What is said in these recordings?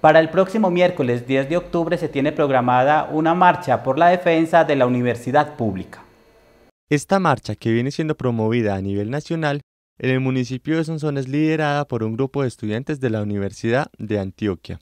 Para el próximo miércoles 10 de octubre se tiene programada una marcha por la defensa de la universidad pública. Esta marcha, que viene siendo promovida a nivel nacional, en el municipio de Sonsón liderada por un grupo de estudiantes de la Universidad de Antioquia.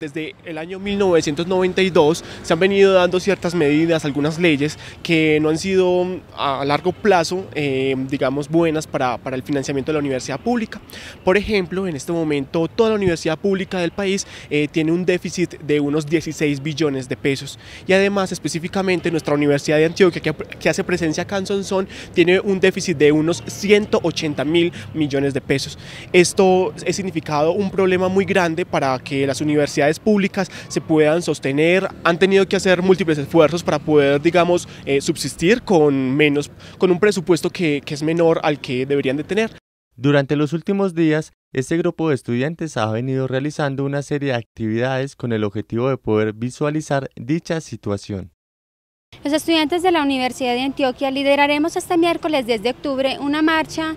Desde el año 1992 se han venido dando ciertas medidas, algunas leyes que no han sido mm, a largo plazo, eh, digamos, buenas para, el financiamiento de la universidad pública. Por ejemplo, en este momento toda la universidad pública del país eh, tiene un déficit de unos 16 billones de pesos. Y además, específicamente, nuestra Universidad de Antioquia, que, hace presencia acá en Sonsón, tiene un déficit de unos 180 mil millones de pesos. Esto ha significado un problema muy grande para que las universidades públicas se puedan sostener, han tenido que hacer múltiples esfuerzos para poder, digamos, eh, subsistir con, menos, con un presupuesto que, que es menor al que deberían de tener. Durante los últimos días, este grupo de estudiantes ha venido realizando una serie de actividades con el objetivo de poder visualizar dicha situación. Los estudiantes de la Universidad de Antioquia lideraremos este miércoles 10 de octubre una marcha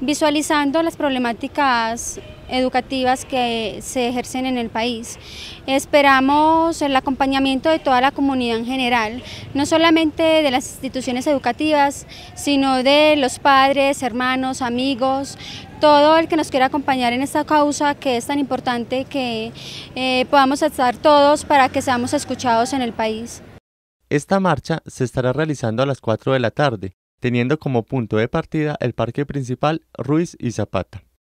visualizando las problemáticas educativas que se ejercen en el país. Esperamos el acompañamiento de toda la comunidad en general, no solamente de las instituciones educativas, sino de los padres, hermanos, amigos, todo el que nos quiera acompañar en esta causa que es tan importante que eh, podamos estar todos para que seamos escuchados en el país. Esta marcha se estará realizando a las 4 de la tarde, teniendo como punto de partida el parque principal Ruiz y Zapata.